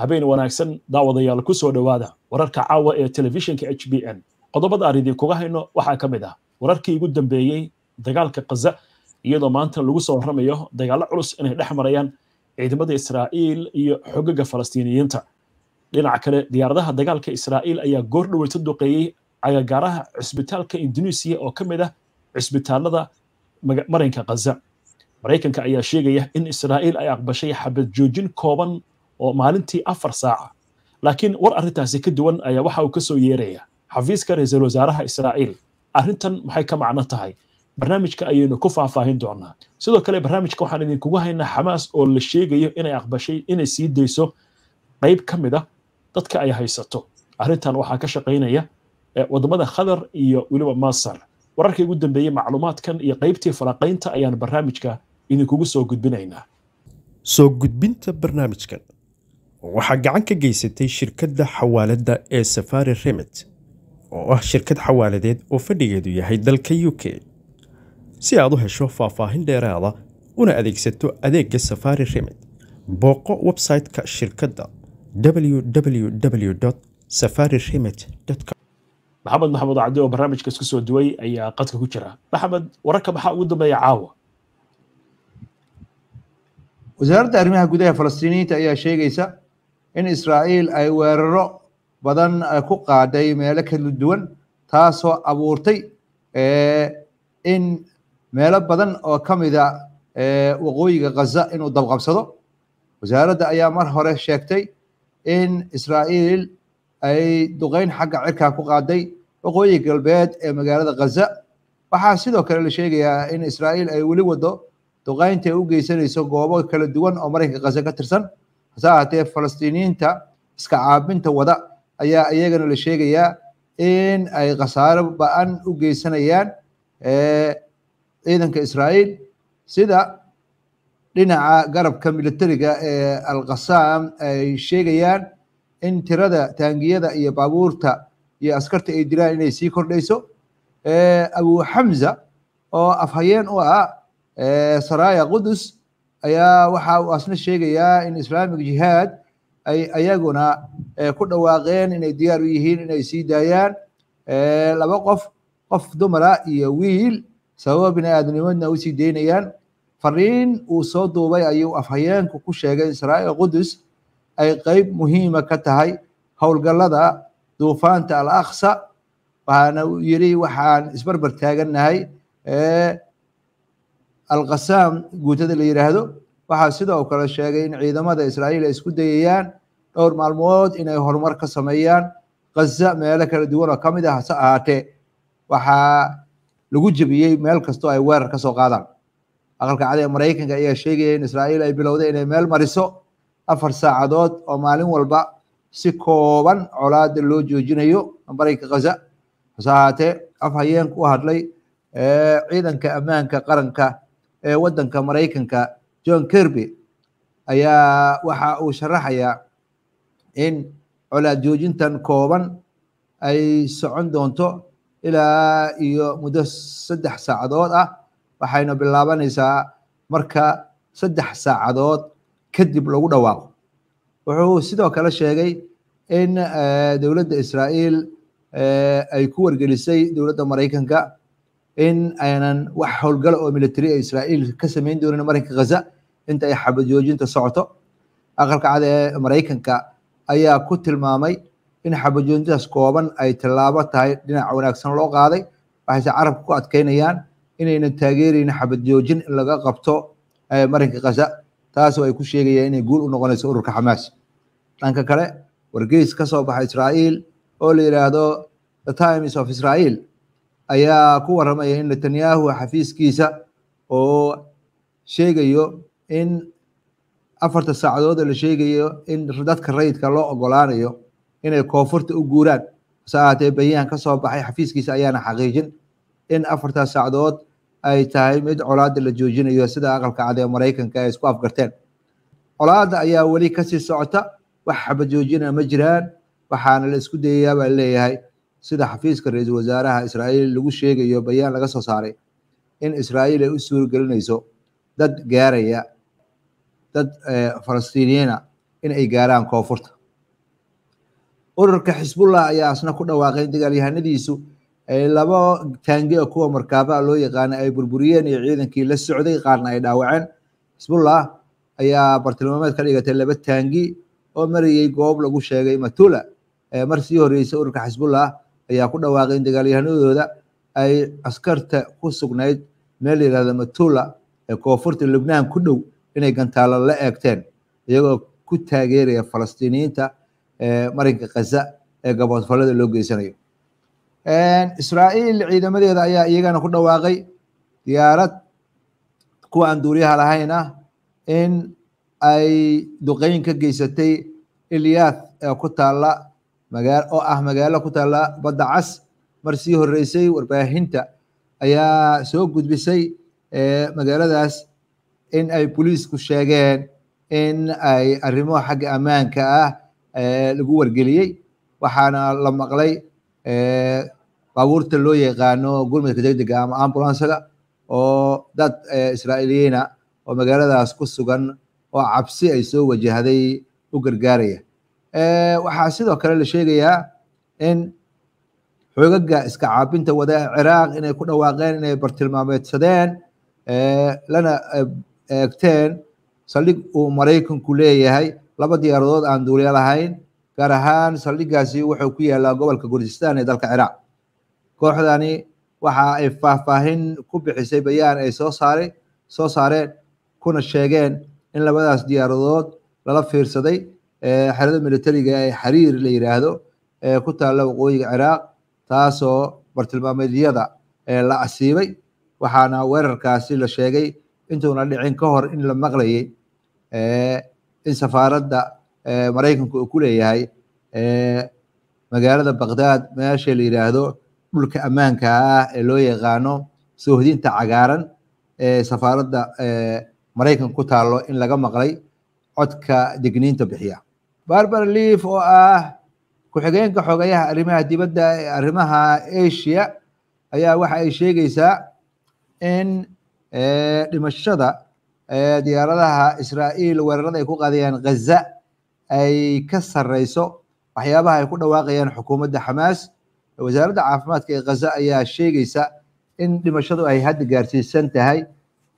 habeen wanaagsan daawadayaal kusoo soo dhowaada wararka caawa ee telefishinka h b n qodobada aan idin kuga hayno waxaa ka mid ah wararkii ugu dambeeyey dagaalka khaza iyadoo maantana lagu soo warramayo dagaalo culus inay dhex marayaan ciidamada israa'iil iyo xogaga falastiiniyiinta dhinaca kale diyaaradaha dagaalka israa'iil ayaa goor dhoweyta duqeeyey cagagaaraha cisbitaalka induneisiya oo ka mid ah cisbitaalada marinka khaza maraykanka ayaa sheegaya in israa'iil ay aqbashay xabad joojin kooban oo maalintii afar saaca laakiin war arrintaasi ka duwan ayaa waxa uu kasoo soo yeeraya xafiiska ra-iisul wasaaraha israa'iil arrintan maxay ka macno tahay barnaamijka ayaynu ku faahfaahin doonaa sidoo kale barnaamijka waxaan idinkugu haynaa xamaas oo la sheegayo inay aqbashay inay sii dayso qeyb ka mid a ah dadka ay haysato arrintan waxaa ka shaqaynaya eh, wadamada khadar iyo weliba masar wararkii ugu dambeeyey macluumaadkan iyo qaybtii falanqaynta ayaan barnaamijka idinkugu soo gudbinaynaa soo gudbinta barnaamijkan waxaa gacan ka geysatay shirkadda xawaaladda ee safari remit oo ah shirkad xawaaladeed oo fadhigeedu yahay dalka u k si aad u hesho faahfaahin dheeraada una adeegsato adeegga safari remit booqo website-ka shirkadda www safari remit maxamed maxamed cabdi oo barnaamijkaas ku soo duway ayaa qadka ku jira maxamed wararka maxaa ugu dambeeya caawa wasaaradda arrimaha gudaha falastiiniyiinta ayaa sheegaysa in israa'iil ay weeraro badan eh, ku qaaday meelo kala duwan taasoo abuurtay eh, in meelo badan oo ka mida ah, eh, waqooyiga khaza inuu dabqabsado wasaaradda ayaa mar hore sheegtay in israa'iil ay duqeyn xagga cirkaa ku qaaday waqooyiga galbeed ee magaalada khaza waxaa sidoo kale la sheegayaa in israa'iil ay weli wado duqeynta ay u geysanayso goobo kala duwan oo maraykanka khaza ka tirsan hase ahaatee falastiiniyiinta iska caabinta wada ayaa iyagana la sheegayaa in ay khasaaro ba-an u geysanayaan ciidanka israa'iil sida dhinaca garabka militariga ee alkhasaam ay sheegayaan in tirada taangiyada iyo baabuurta iyo askarta ay dilaan inay sii kordhayso abu xamza oo afhayeen u ah saraaya qudus ayaa waxa uu asna sheegayaa in islaamic jihaad ay ayaguna eh, ku dhawaaqeen inay diyaar u yihiin inay sii daayaan eh, laba qof qof dumara iyo wiil sababa bini aadamnimadna usii daynayaan fariin uu soo duubay ayuu afhayeenku ku sheegay israa'iil qudus ay qeyb muhiima ka tahay howlgallada duufaanta al aqsa waxaana uu yidhi waxaan isbarbar taagannahay eh, alqasaam guutada la yidhaahdo waxaa sidoo kale sheegay in ciidamada israa'iil ay isku dayayaan dhowr maalmood inay horumar ka sameeyaan khaza meelo kala duwan oo ka mid ah hase ahaatee waxaa lagu jebiyey meel kastoo ay weerar ka soo qaadaan aqalka cad ee maraykanka ayaa sheegaya in israa'iil ay bilowday inay meel mariso afar saacadood oo maalin walba si kooban colaada loo joojinayo maraykanka gaza hase ahaatee af hayeenka u hadlay ciidanka ammaanka qaranka ee waddanka maraykanka john kirby ayaa waxa uu sharaxayaa in colaad joojintan kooban ay socon doonto ilaa iyo muddo saddex saacadood ah waxayna bilaabanaysaa marka saddex saacadood kadib lagu dhawaaqo wuxuu sidoo kale sheegay in dowladda israa'iil ay ku wargelisay dowladda maraykanka in aynan wax howlgala oo military ee isra'iil ka samayn doonin marinka ghaza inta ay xabad joojinta socoto aqalka cad ee maraykanka ayaa ku tilmaamay in xabad joojintaas kooban ay tallaabo tahay dhinac wanaagsan loo qaaday waxayse carabka ku adkaynayaan inaynan taageerayn xabad joojin in laga qabto marinka khaza taas oo ay ku sheegayaan inay guul u noqonayso ururka xamaas dhanka kale wargeys ka soo baxa israa'iil oo la yidhaahdo the times of israa'iil ayaa ku waramaya in netanyahu xafiiskiisa oo sheegayo in afarta saacadood la sheegayo in dadka rayidka loo ogolaanayo inay koonfurta u guuraan hase ahaatee bayahan ka soo baxay xafiiskiisa ayaana xaqiijin in afartaas saacadood ay tahay mid colaadda la joojinayo sida aqalka cad ee maraykanka ay isku afgarteen colaadda ayaa weli kasii socota wax xabad joojina ma jiraan waxaana la isku dayayaa leeyahay sida xafiiska ra-iisul wasaaraha israa'iil lagu sheegayo bayaan laga soo saaray in israa'iil ay u suuragelinayso dad gaaraya dad eh, falastiiniyiina in ay gaaraan koonfurta ururka xisbullah ayaa asna ku dhawaaqay in dagaalyahanadiisu labo taangi oo kuwa markaabaha loo yaqaana ay burburiyeen iyo ciidankii la socday qaarna ay dhaawaceen xisbullah ayaa bartilmaameed ka dhigatay laba taangi oo marayey goob lagu sheegay matula ee eh, mar sii horreysay ururka xisbullah ayaa ku dhawaaqay in dagaalyahanadooda ay askarta ku sugnayd meel yihahda matula ee koonfurta lubnaan ku dhow inay gantaalo la eegteen iyagoo ku taageeraya falastiiniyiinta marinka khaza ee gaboodfalada loo geysanayo israa'iil ciidamadeeda ayaa iyagana ku dhawaaqay diyaarad kuwa aan duuriyaha lahayn ah in ay duqeyn ka geysatay ilyath ee ku taalla magaa oo ah magaalo ku taalla badda cas mar sii horreysay warbaahinta ayaa soo gudbisay eh, magaaladaas in ay boliisku sheegeen in ay arrimo xagga ammaanka ah eh, lagu wargeliyey waxaana la maqlay eh, baabuurta loo yaqaano gurmadka degdega ama ambulansaga oo dad israa'iiliyiina oo magaaladaas ku sugan oo cabsi ay soo wajahday u gargaaraya waxaa sidoo kale la sheegayaa in xoogagga iska caabinta wada ciraaq inay ku dhawaaqeen inay bartilmaameedsadeen lana eegteen saldhig uu maraykanku leeyahay laba diyaaradood aan duulya lahayn gaar ahaan saldhiggaasi wuxuu ku yaalaa gobolka gurdistan ee dalka ciraaq kooxdani waxa ay faahfaahin ku bixisay bayaan ay soo saaray soo saareen kuna sheegeen in labadaas diyaaradood lala fiirsaday xerada militariga ee xariir la yidhaahdo ee ku taalla waqooyiga ciraaq taasoo bartilmaameedyada ee la asiibay waxaana weerarkaasi la sheegay intuuna dhicin ka hor in la maqlayay in safaaradda maraykanku uu ku leeyahay magaalada baqdaad meesha la yidhaahdo dhulka ammaanka ah ee loo yaqaano soohdinta cagaaran ee safaaradda maraykan ku taallo in laga maqlay codka digniinta bixiya barber leaf oo ah ku-xigeenka xogayaha arrimaha dibadda ee arrimaha asia ayaa waxa ay sheegaysaa in eh, dhimashada eh, diyaaradaha israa'iil weerarada ay ku qaadayaan ghaza ay ka sarreyso waxyaabaha ay ku dhawaaqayaan xukuumadda xamaas wasaaradda caafimaadka ee ghaza ayaa sheegaysa in dhimashadu ay hadda gaarsiisan tahay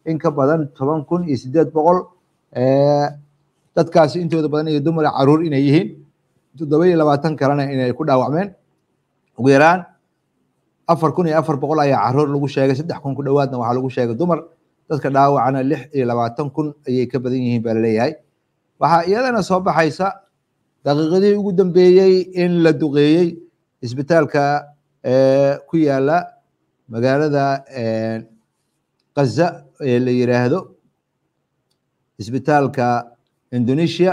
in ka badan toban kun iyo sideed boqol eh, dadkaasi intooda badan iyo dumar caruur inay yihiin toddoba iyo labaatan kalena inay ku dhaawacmeen ugu yaraan afar kun iyo afar boqol ayaa caruur lagu sheegay saddex kun ku dhowaadna waxaa lagu sheegay dumar dadka dhaawacana lix iyo labaatan kun ayay ka badan yihiin baa laleeyahay waxaa iyadana soo baxaysa daqiiqadihii ugu dambeeyey in la duqeeyey isbitaalka eh, ku yaala magaalada kaza eh, ee la yiraahdo isbitaalka indonesia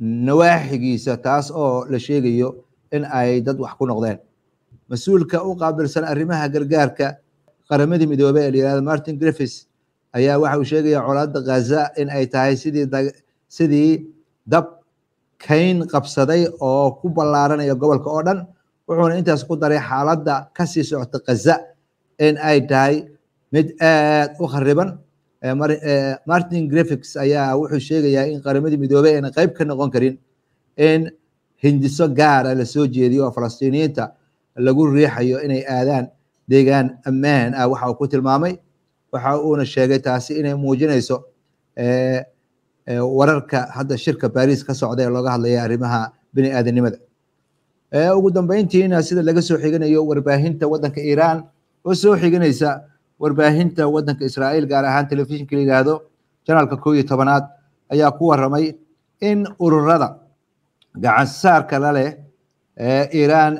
nawaaxigiisa taas oo la sheegayo in ay dad wax ku noqdeen mas-uulka u qaabilsan arrimaha gargaarka qaramadii midoobey ee la martin griffis ayaa waxa uu sheegaya colaadda khaza in ay tahay sidii sidii dab kayn qabsaday oo ku ballaaranaya gobolka oo dhan wuxuuna intaas ku daray xaaladda ka sii socota khaza in ay tahay mid aad u khariban martin grafix ayaa wuxuu sheegayaa in qaramadii midoobey ayna qeyb ka noqon karin in hindiso gaara lasoo jeediyo oo falastiiniyiinta lagu riixayo inay aadaan deegaan ammaan ah waxa uu ku tilmaamay waxa uuna sheegay taasi inay muujinayso wararka hadda shirka baris ka socda ee looga hadlaya arrimaha bini aadanimada ugu dambeyntiina sida laga soo xiganayo warbaahinta waddanka iiraan oo soo xiganaysa warbaahinta waddanka israa'iil gaar ahaan telefishinka la yidhaahdo janaalka kow iyo tobanaad ayaa ku waramay in ururada gacansaarka la leh ee iiraan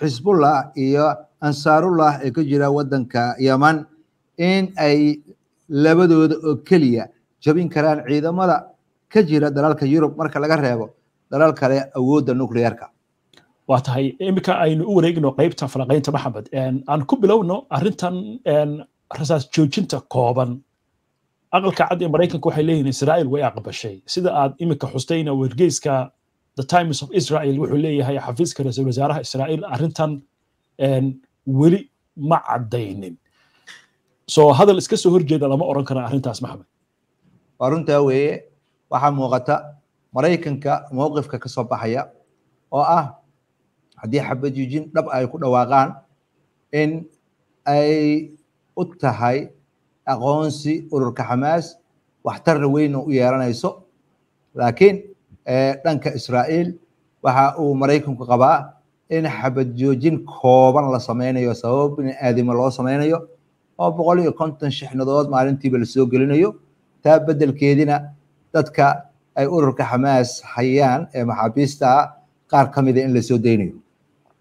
xisbullah iyo ansaarullah ee ka jira waddanka yeman in ay labadooda oo keliya jabin karaan ciidamada ka jira dalalka yurub marka laga reebo dalal kale awoodda nucleerka waa tahay iminka aynu u wareegino qaybta falanqaynta maxamed aan ku bilowno arrintan rasaas joojinta kooban aqalka cad ee maraykanka waxay leeyihin israa'iil way aqbashay sida aad iminka xustayna wargeyska the times of israel wuxuu leeyahay xafiiska ra-iisul wasaaraha israa'iil arrintan weli ma caddaynin soo hadal iska soo horjeeda lama oran kara arrintaas maxamed waa runtaa weeye waxaa muuqata maraykanka mowqifka kasoo baxaya oo ah haddii xabad yujin dhab ay ku dhawaaqaan in ay u tahay aqoonsi ururka xamaas waxtarna weyna u yeelanayso laakiin eh, dhanka israa'iil waxa uu maraykanku qabaa in xabad joojin kooban la samaynayo sabab biniaadima loo samaynayo oo boqol iyo konton shixnadood maalintiiba lasoo gelinayo taa beddelkeedina dadka ay ururka xamaas hayaan ee maxaabiista qaar ka mid a in lasoo daynayo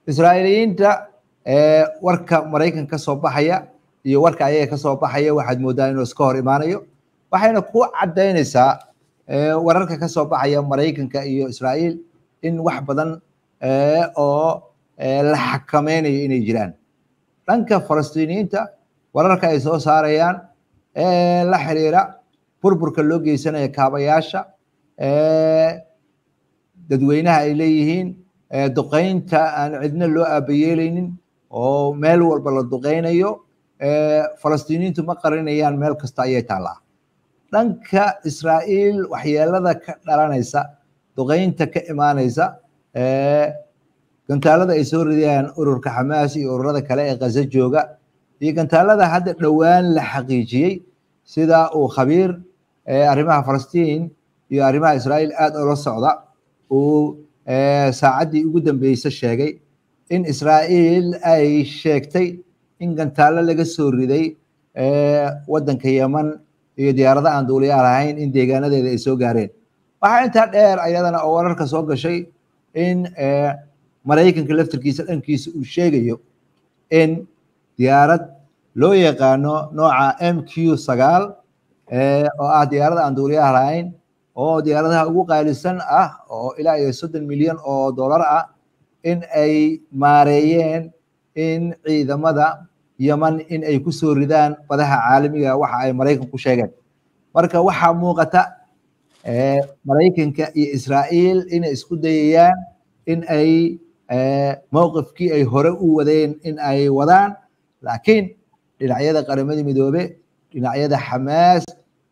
israa'iiliyiinta ee eh, warka maraykan ka soo baxaya iyo warka ayaga ka soo baxaya waxaad mooddaa inuu iska hor imaanayo waxayna ku caddaynaysaa eh, wararka ka soo baxaya maraykanka iyo israa'iil in wax badan eh, oo la xakamaynayo inay jiraan dhanka falastiiniyiinta wararka ay soo saarayaan ee la xiriira burburka loo geysanaya kaabayaasha dadweynaha ay leeyihiin duqaynta aan cidna loo aabayeelaynin oo meel walba la duqaynayo falastiiniintu ma qarinayaan meel kasta ayay taallaa dhanka israa'iil waxyeelada ka dhalanaysa duqaynta ka imaanaysa gantaalada ay soo ridayaan ururka xamaas iyo ururada kale ee khaza jooga iyo gantaalada hadda dhowaan la xaqiijiyey sida uu khabiir arrimaha falastiin iyo arrimaha israa'iil aada ula socda uu saacaddii ugu dambeysa sheegay in israa'iil ay sheegtay in gantaallo laga soo riday waddanka yeman iyo diyaarada aan duuliyaal lahayn in deegaanadeeda ay soo gaareen waxaa intaa dheer ayadana oo wararka soo gashay in maraykanka laftarkiisa dhankiisa uu sheegayo in diyaarad loo yaqaano nooca m q sagaal oo ah diyaarada aan duuliyaal lahayn oo diyaaradaha ugu qaalisan ah oo ilaa iyo soddon milyan oo dollar ah in ay maareeyeen in ciidamada yeman in ay ku soo ridaan badaha caalamiga ah, waxa ay maraykan ku sheegeen marka waxaa muuqata maraykanka iyo israa'iil inay isku dayayaan in ay mowqifkii ay hore u wadeen in ay wadaan laakiin dhinacyada qaramada midoobe dhinacyada xamaas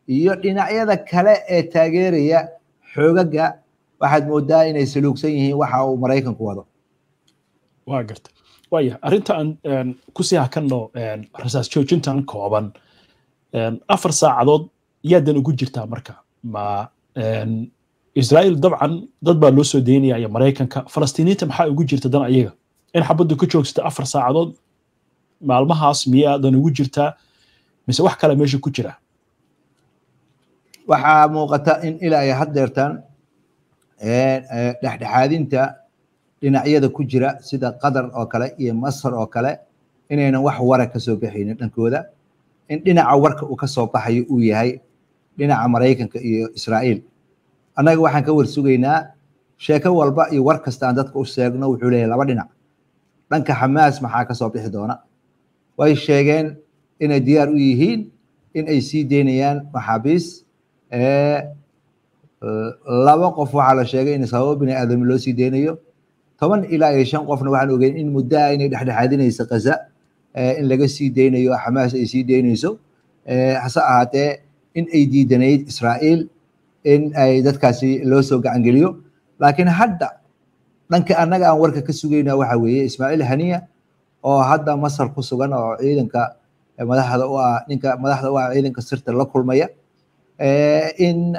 iyo dhinacyada kale ee taageeraya xoogaga waxaad moodaa inay saluugsan yihiin waxa uu maraykanku wado wa garta waya arrinta aan kusii hakanno rasaas joojintan kooban afar saacadood yaadan ugu jirtaa marka ma israa'iil dabcan dad baa loo soo daynaya iyo maraykanka falastiiniinta maxaa ugu jirta dan ayaga in xabaddu ka joogsata afar saacadood maalmahaas miyaadan ugu jirtaa mise wax kale meesha ku jira waxaa muuqata in ilaa ay haddeertaan dhexdhexaadinta dhinacyada ku jira sida qatar oo kale iyo masar oo kale inaynan wax wara ka soo baxaynin dhankooda in dhinaca warka uu ka soo baxayo uu yahay dhinaca maraykanka iyo israa'iil annaga waxaan ka warsugaynaa sheeko walba iyo war kasta aan dadka u sheegno wuxuu leeyahy laba dhinac dhanka xamaas maxaa ka soo bixi doona way sheegeen inay diyaar u yihiin in ay sii deynayaan maxaabiis laba qof waxaa la sheegay in sababo bini aadami loo sii deynayo toban ilaa iyo shan qofna waxaan ogeyn in muddo ah inay dhexdhexaadinayso kaza in laga sii deynayo xamaas ay sii deynayso hase ahaatee in ay diidanayd israa'iil in ay dadkaasi loo soo gacangeliyo laakiin hadda dhanka annaga aan warka ka sugayna waxa weeye ismaaciil haniya oo hadda masar ku sugan oo ciidanka madaxda u ah ninka madaxda u ah ciidanka sirta la kulmaya Eh, in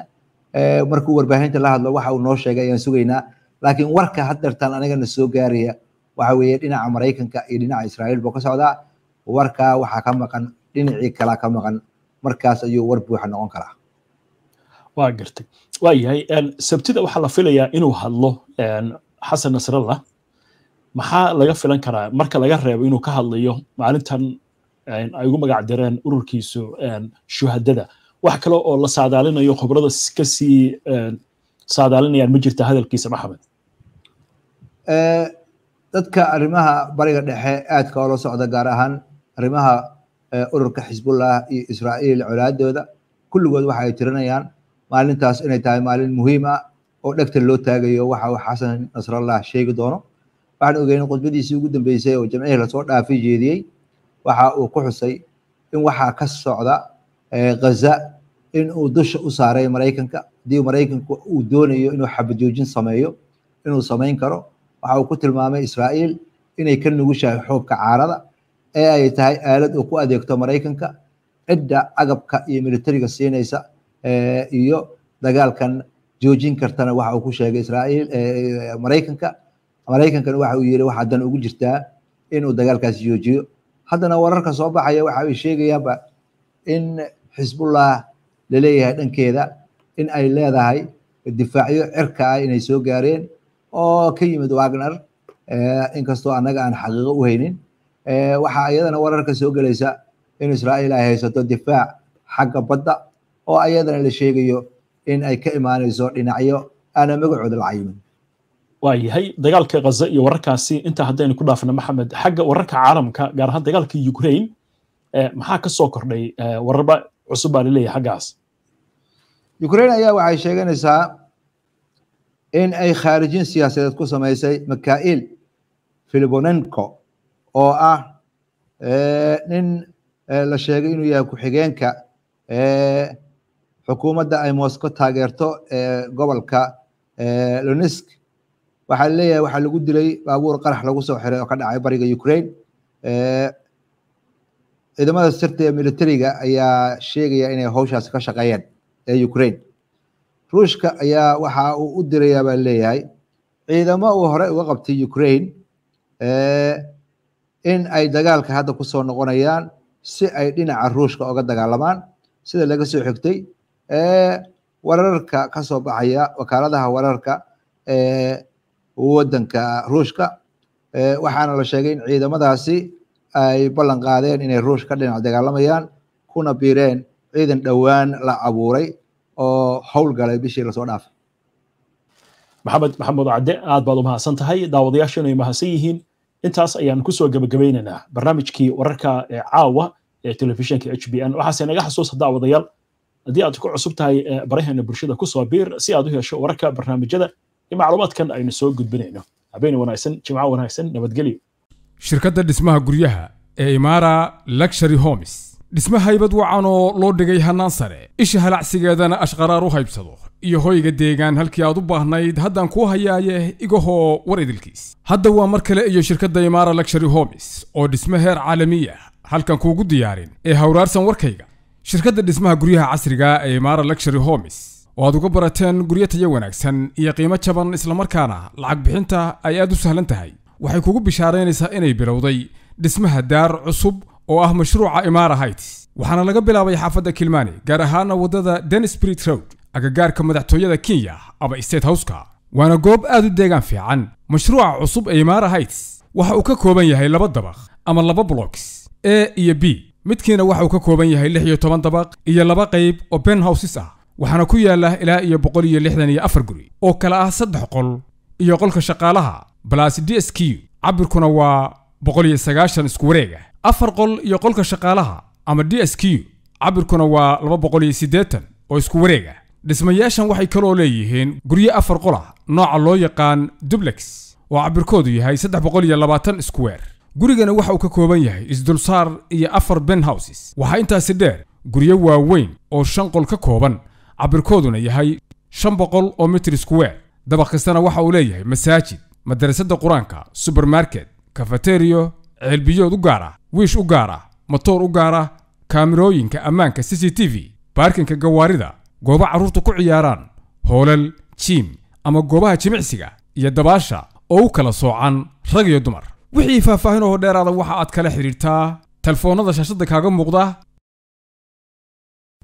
eh, markuu warbaahinta la hadlo waxa uu noo sheegay ayaan sugaynaa laakiin warka haddeertaan anagana soo gaaraya waxa weeye dhinaca maraykanka iyo dhinaca israa'iil buu ka socdaa warka waxaa ka maqan dhinacii kala ka maqan markaas ayuu war buuxa noqon karaa waa gartay waa sabtida waxaa la filayaa inuu hadlo xasan nasrallah maxaa laga filan karaa marka laga reebo inuu ka hadlayo maalintan ay ugu magac ururkiisu shuhadada wax kale oo la saadaalinayo khibrada kasii saadaalinayaan ma jirta hadalkiisa maxamed dadka arrimaha bariga dhexe aadka oola socda gaar ahaan arrimaha ururka xisbullah iyo israa'iil colaadooda kulligood waxa ay tirinayaan maalintaas inay tahay maalin muhiim ah oo dhegta loo taagayo waxa uu xasan nasrallah sheegi doono waxaan ogeyn khudbadiisii ugu dambeysay oo jamcihii lasoo dhaafi jeediyey waxa uu ku xusay in waxaa ka socda ghaza in uu dusha u saaray maraykanka haddii maraykanku uu doonayo inuu xabajoojin sameeyo inuu samayn karo waxa uu ku tilmaamay israa'iil inay ka nugushahay xoobka caarada ee ay tahay aalad uu ku adeegto maraykanka cidda agabka iyo militariga siinaysa iyo dagaalkan joojin kartana waxa uu ku sheegay israa'iil maraykanka maraykankana waxa uu yidhi waxaa dan ugu jirtaa inuu dagaalkaasi joojiyo haddana wararka soo baxaya waxa ay sheegayaanba in xisbullah laleeyahay dhankeeda in ay leedahay difaacyo cirka ah inay soo gaareen oo ka yimid wagner eh, inkastoo annaga aan xaqiiqo u haynin eh, waxaa iyadana wararka soo gelaysa in israa'iil ay haysato difaac xagga badda oo ayadana la sheegayo in ay ka imaanayso dhinacyo aana magacooda la cayimin yahay dagaalka ghaza iyo wararkaasi intaa haddaynu ku dhaafna maxamed xagga wararka caalamka gaar ahaan dagaalka ukraine eh, maxaa ka soo kordhay wararba cusub baa laleeyahy xaggaas ukraine ayaa waxay sheeganaysaa in ay khaarijin siyaasadeed ku samaysay mikail filibonenko oo ah eh, nin eh, la sheegay inuu yahay ku-xigeenka eh, xukuumadda ay mosco taageerto ee gobolka lonisk waxaa laleeyahay waxaa lagu dilay baabuur qarax lagu soo xiray oo ka dhacay bariga ukraine ciidamada sirta ee militariga ayaa sheegaya inay howshaasi ka shaqeeyeen ee ukraine ruushka ayaa waxa uu u dirayaa baan leeyahay ciidamo uu horey uga qabtay ukraine eh, in ay dagaalka hadda kusoo noqonayaan si ay dhinaca ruushka uga dagaalamaan sida laga soo xigtay ee eh, wararka ka soo baxaya wakaaladaha wararka ee eh, waddanka ruushka waxaana la sheegay in ciidamadaasi ay ballan qaadeen inay ruush ka dhinac dagaalamayaan kuna biireen ciidan dhowaan la abuuray oo howlgalay bishii lasoo dhaafay maxamed maxamuud cadde aad baad u mahadsan tahay daawadayaasheen ay mahadsan yihiin intaas ayaan kusoo gebagabaynaynaa barnaamijkii wararka ee caawa ee telefishinka h b n waxaase naga xasuusa daawadayaal haddii aad ku cusub tahay eh, baraheena bulshada kusoo biir si aad u hesho wararka barnaamijyada iyo macluumaadkan aynu soo gudbinayno habeen wanaagsan jimco wanaagsan nabadgelyo shirkadda dhismaha guryaha ee imara luxury homes dhisme haybad wacan oo loo dhigay hannaan sare isha halacsigeedana ashqaraar u haybsado iyo hoyga deegaan halkii aad u baahnayd haddaan kuu hayaaye igahoo war idilkiis hadda waa mar kale iyo shirkadda imaara luxury homes oo dhisme heer caalamiya halkan kuugu diyaarin ee hawraarsan warkayga shirkadda dhismaha guryaha casriga ah ee imara luxury homes oo aad uga barateen guryo tayo wanaagsan iyo qiimo jaban islamarkaana lacag bixinta ay aad u sahlan tahay waxay kugu bishaaraynaysaa inay bilowday dhismaha daar cusub oo ah mashruuca imaara hights waxaana laga bilaabay xaafadda kilmaani gaar ahaana waddada denisbrit road agagaarka madaxtooyada kenya ama state howska waana goob aad u deegaan fiican mashruuca cusub ee imaara hights waxa uu ka kooban yahay laba dabaq ama laba blocks a iyo b midkiina waxa uu ka kooban yahay lix iyo toban dabaq iyo laba qayb oo ben houses ah waxaana ku yaalla ilaa iyo boqol iyo lixdan iyo afar guri oo kale ah saddex qol iyo qolka shaqaalaha d s q cabirkuna waa boqol iyo sagaashan isku wareeg afar qol iyo qolka shaqaalaha ama d s q cabirkuna waa laba boqol iyo siddeetan oo isku wareega dhismayaashan waxay kaloo leeyihiin guryo afar qol ah nooca loo yaqaan dublex oo cabirkoodu yahay saddex boqol iyo labaatan iskuweer gurigana waxa uu ka kooban yahay isdulsaar iyo afar benhouses waxaa intaasi dheer guryo waaweyn oo shan qol ka kooban cabirkooduna yahay shan boqol oo mitir iskuweer dabaq kastana waxa uu leeyahay masaajid madarasada qur-aanka subermarket kafateriyo ceelbiyood u gaar ah wiish u gaar ah matoor u gaar ah kaamirooyinka ammaanka c c t v baarkinka gawaarida goobo carruurtu ku ciyaaraan hoolal jiim ama goobaha jimicsiga iyo dabaasha oo u kala soocan rag iyo dumar wixii faahfaahin oo dheeraada waxa aad kala xidhiirtaa telefoonnada shaashadda kaaga muuqda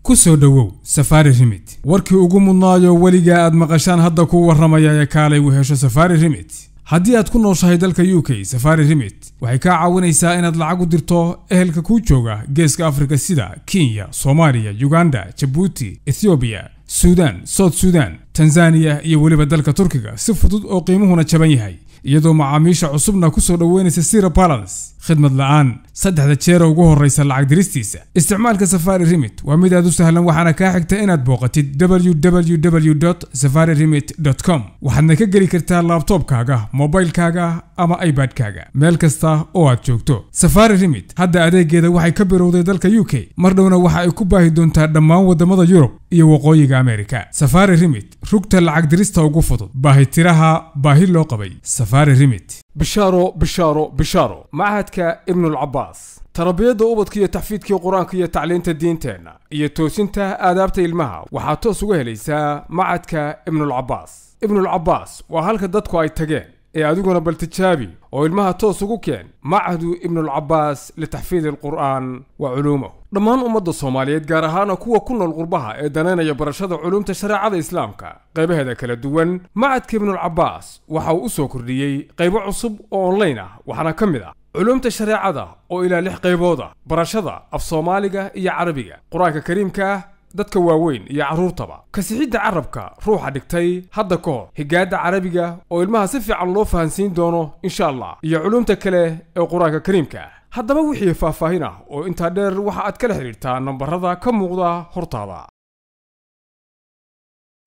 ku soo dhowow safaari rimit warkii ugu mudnaayo weligaa aad maqashaan hadda kuu warramaya ee kaalay uu hesho safaari rimit haddii aad ku nooshahay dalka u k safari rimit waxay kaa caawinaysaa inaad lacag u dirto ehelka kuu jooga geeska afrika sida kenya soomaaliya uganda jabuuti ethoobiya suudaan south suudaan tanzaniya iyo weliba dalka turkiga si fudud oo qiimuhuna jaban yahay iyadoo macaamiisha cusubna kusoo dhoweynaysa sira baladas khidmad la'aan saddexda jeer ugu horraysa lacag diristiisa isticmaalka safari remit waa mid aad u sahlan waxaana kaa xigta inaad booqatid www safari remit com waxaadna ka geli kartaa laabtoobkaaga mobilkaaga ama ibadkaaga meel kasta oo aad joogto safari remit hadda adeegeeda waxay ka bilowday dalka u k mar dhowna waxa ay ku baahi doontaa dhammaan waddamada yurub iyo waqooyiga ameerika safari remit rugta lacag dirista ugu fudud baahitiraha baahi loo qabay safaari rimid bishaaro bishaaro bishaaro machadka ibnulcabaas tarbiyadda ubadka iyo taxfiidkii qur-aanka iyo tacliinta diinteenna iyo toosinta aadaabta ilmaha waxaa toos uga helaysaa machadka ibnulcabaas ibnulcabaas waa halka dadku ay tageen ee adiguna bal tijaabi oo ilmaha toos ugu keen machadu ibnulcabbaas litaxfiidi alqur'aan wa culuumahu dhammaan ummadda soomaaliyeed gaar ahaana kuwa ku nool qurbaha ee danaynaya barashada culuumta shareecada islaamka qaybaheeda kala duwan macadka ibnulcabbaas waxa uu u soo kordhiyey qaybo cusub oo onlayn ah waxaana ka mid ah culuumta shareecada oo ilaa lix qaybood ah barashada af soomaaliga iyo carabiga qur-aanka kariimka ah dadka waaweyn iyo carruurtaba kasixidda carabka ruuxa dhigtay hadda ka hor higaadda carabiga oo ilmaha si fiican loo fahansiin doono insha allah iyo culumta kale ee qur-aanka kariimka haddaba wixii faahfaahin ah oo intaa dheer waxa aad kala xidhiirtaa nambarada ka muuqda hortaada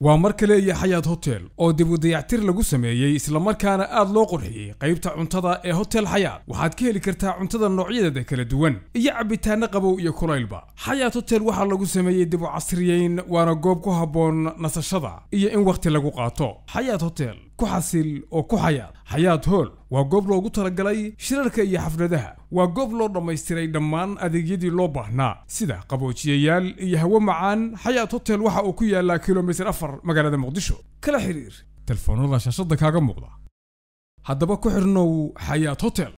waa mar kale iyo xayaad hotel oo dib u dayactir lagu sameeyey islamarkaana aad loo qurxiyey qaybta cuntada ee hotel xayaad waxaad ka heli kartaa cuntada noocyadeeda kala duwan iyo cabitaana qabow iyo kulaylba xayaad hotel waxaa lagu sameeyey dib u casriyeyn waana goob ku habboon nasashada iyo in wakhti lagu qaato xayaad hotel ku xasil oo ku xayaad xayaad hool waa goob loogu talagalay shirarka iyo xafladaha waa goob loo dhammaystiray dhammaan adeegyadii loo baahnaa sida qaboojiyayaal iyo hawo macaan xayaad hotel waxa uu ku yaalaa kilomitir afar magaalada muqdisho kala xiriir telefoonada shaashada kaaga muuqda haddaba ku xirnow xayaat hotel